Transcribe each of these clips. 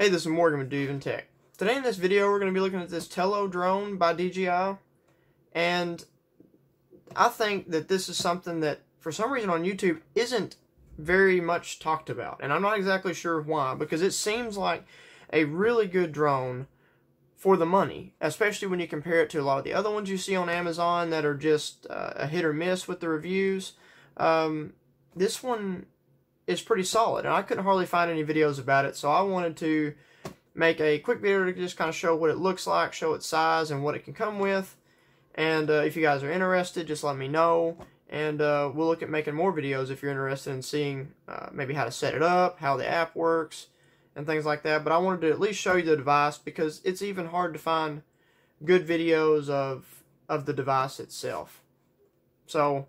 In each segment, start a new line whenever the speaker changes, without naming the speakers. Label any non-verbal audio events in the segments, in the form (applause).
Hey, this is Morgan with Duven Tech. Today in this video, we're going to be looking at this Tello drone by DJI. And I think that this is something that, for some reason on YouTube, isn't very much talked about. And I'm not exactly sure why, because it seems like a really good drone for the money, especially when you compare it to a lot of the other ones you see on Amazon that are just uh, a hit or miss with the reviews. Um, this one is pretty solid. And I couldn't hardly find any videos about it, so I wanted to make a quick video to just kind of show what it looks like, show its size, and what it can come with. And uh, if you guys are interested, just let me know. And uh, we'll look at making more videos if you're interested in seeing uh, maybe how to set it up, how the app works, and things like that. But I wanted to at least show you the device because it's even hard to find good videos of of the device itself. So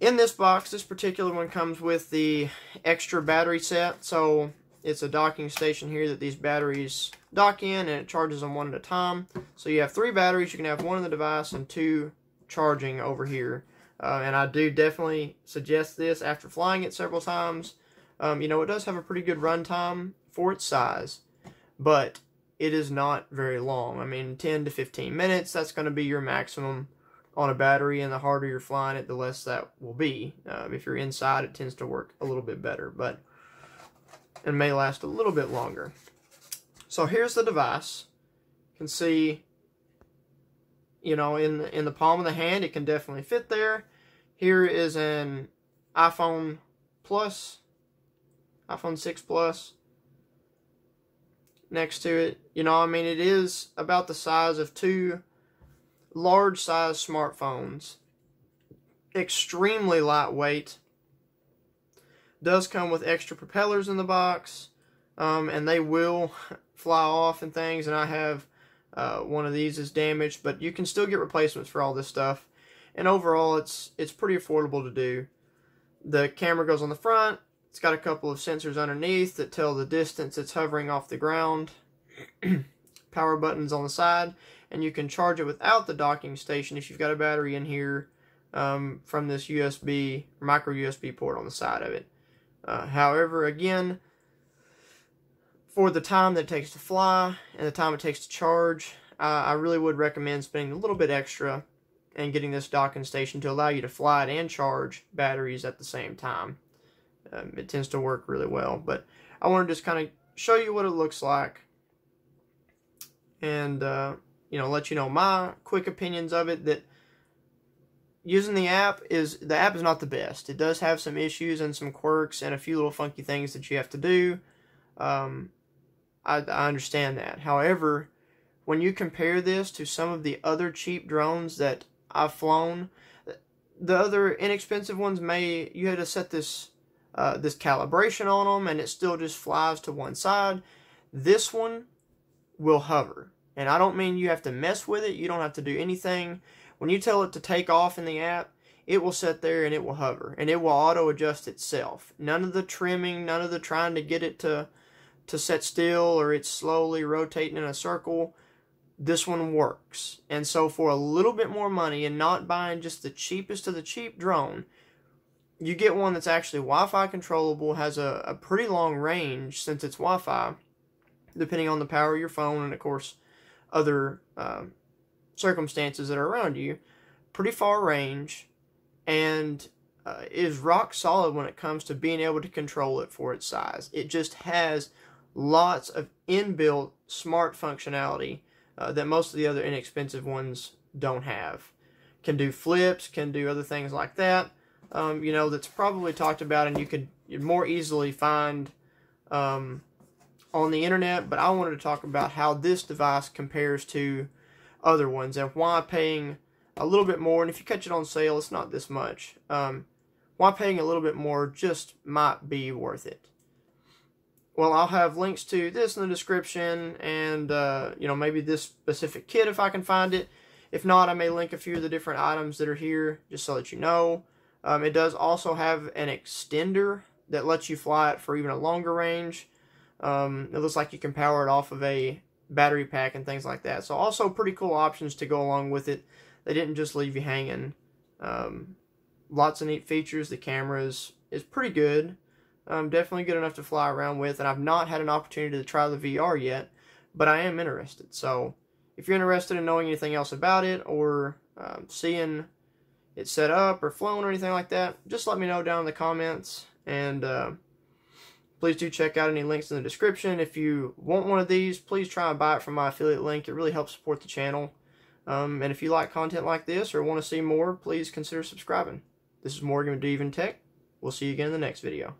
in this box, this particular one comes with the extra battery set, so it's a docking station here that these batteries dock in and it charges them one at a time. So you have three batteries, you can have one in the device and two charging over here. Uh, and I do definitely suggest this after flying it several times. Um, you know, it does have a pretty good run time for its size, but it is not very long. I mean, 10 to 15 minutes, that's going to be your maximum on a battery, and the harder you're flying it, the less that will be. Uh, if you're inside, it tends to work a little bit better, but it may last a little bit longer. So here's the device. You can see, you know, in, in the palm of the hand, it can definitely fit there. Here is an iPhone Plus, iPhone 6 Plus next to it. You know, I mean, it is about the size of two large size smartphones. Extremely lightweight. Does come with extra propellers in the box. Um, and they will (laughs) fly off and things. And I have uh, one of these is damaged, but you can still get replacements for all this stuff. And overall, it's it's pretty affordable to do. The camera goes on the front. It's got a couple of sensors underneath that tell the distance it's hovering off the ground. (clears throat) power buttons on the side and you can charge it without the docking station if you've got a battery in here um, from this USB micro USB port on the side of it. Uh, however, again, for the time that it takes to fly and the time it takes to charge, uh, I really would recommend spending a little bit extra and getting this docking station to allow you to fly it and charge batteries at the same time. Um, it tends to work really well, but I want to just kind of show you what it looks like and uh, you know let you know my quick opinions of it that using the app is the app is not the best it does have some issues and some quirks and a few little funky things that you have to do um, I, I understand that however when you compare this to some of the other cheap drones that i've flown the other inexpensive ones may you had to set this uh, this calibration on them and it still just flies to one side this one will hover. And I don't mean you have to mess with it, you don't have to do anything. When you tell it to take off in the app, it will sit there and it will hover and it will auto adjust itself. None of the trimming, none of the trying to get it to to set still or it's slowly rotating in a circle. This one works. And so for a little bit more money and not buying just the cheapest of the cheap drone, you get one that's actually Wi-Fi controllable, has a, a pretty long range since it's Wi-Fi, depending on the power of your phone and, of course, other uh, circumstances that are around you. Pretty far range and uh, is rock solid when it comes to being able to control it for its size. It just has lots of inbuilt smart functionality uh, that most of the other inexpensive ones don't have. Can do flips, can do other things like that. Um, you know, that's probably talked about, and you could more easily find um, on the internet, but I wanted to talk about how this device compares to other ones and why paying a little bit more, and if you catch it on sale, it's not this much, um, why paying a little bit more just might be worth it. Well, I'll have links to this in the description and, uh, you know, maybe this specific kit if I can find it. If not, I may link a few of the different items that are here just so that you know. Um, it does also have an extender that lets you fly it for even a longer range. Um, it looks like you can power it off of a battery pack and things like that. So also pretty cool options to go along with it. They didn't just leave you hanging. Um, lots of neat features. The camera is, is pretty good. Um, definitely good enough to fly around with. And I've not had an opportunity to try the VR yet, but I am interested. So if you're interested in knowing anything else about it or um, seeing it set up or flown or anything like that, just let me know down in the comments. And... Uh, please do check out any links in the description. If you want one of these, please try and buy it from my affiliate link. It really helps support the channel. Um, and if you like content like this or want to see more, please consider subscribing. This is Morgan with Deven Tech. We'll see you again in the next video.